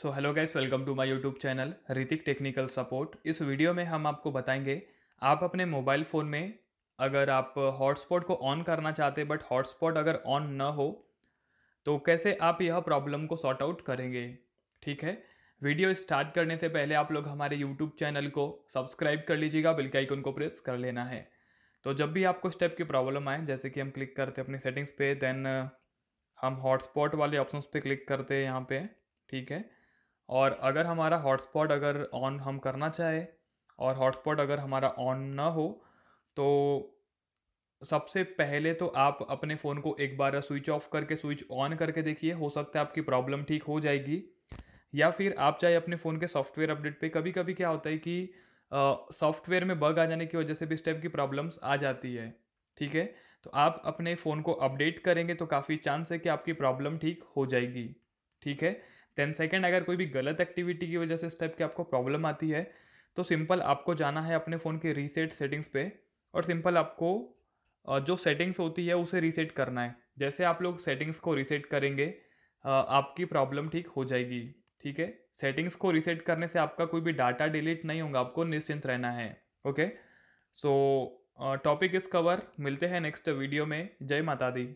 so hello guys welcome to my YouTube channel Hrithik technical support इस video में हम आपको बताएंगे आप अपने मोबाइल फ़ोन में अगर आप हॉटस्पॉट को ऑन करना चाहते बट हॉटस्पॉट अगर ऑन न हो तो कैसे आप यह प्रॉब्लम को सॉर्ट आउट करेंगे ठीक है वीडियो स्टार्ट करने से पहले आप लोग हमारे यूट्यूब चैनल को सब्सक्राइब कर लीजिएगा बिल के आइकन को प्रेस कर लेना है तो जब भी आपको स्टेप की प्रॉब्लम आए जैसे कि हम क्लिक करते अपनी सेटिंग्स पे देन हम हॉटस्पॉट वाले ऑप्शंस पे क्लिक करते हैं यहाँ पे ठीक है और अगर हमारा हॉटस्पॉट अगर ऑन हम करना चाहे और हॉटस्पॉट अगर हमारा ऑन ना हो तो सबसे पहले तो आप अपने फ़ोन को एक बार स्विच ऑफ करके स्विच ऑन करके देखिए हो सकता है आपकी प्रॉब्लम ठीक हो जाएगी या फिर आप चाहे अपने फ़ोन के सॉफ्टवेयर अपडेट पे कभी कभी क्या होता है कि सॉफ्टवेयर में बग आ जाने की वजह से भी इस टाइप की प्रॉब्लम्स आ जाती है ठीक है तो आप अपने फ़ोन को अपडेट करेंगे तो काफ़ी चांस है कि आपकी प्रॉब्लम ठीक हो जाएगी ठीक है देन सेकेंड अगर कोई भी गलत एक्टिविटी की वजह से इस टाइप की आपको प्रॉब्लम आती है तो सिंपल आपको जाना है अपने फ़ोन के रीसेट सेटिंग्स पे और सिंपल आपको जो सेटिंग्स होती है उसे रीसेट करना है जैसे आप लोग सेटिंग्स को रीसेट करेंगे आपकी प्रॉब्लम ठीक हो जाएगी ठीक है सेटिंग्स को रीसेट करने से आपका कोई भी डाटा डिलीट नहीं होगा आपको निश्चिंत रहना है okay so topic is cover मिलते हैं नेक्स्ट वीडियो में जय माता दी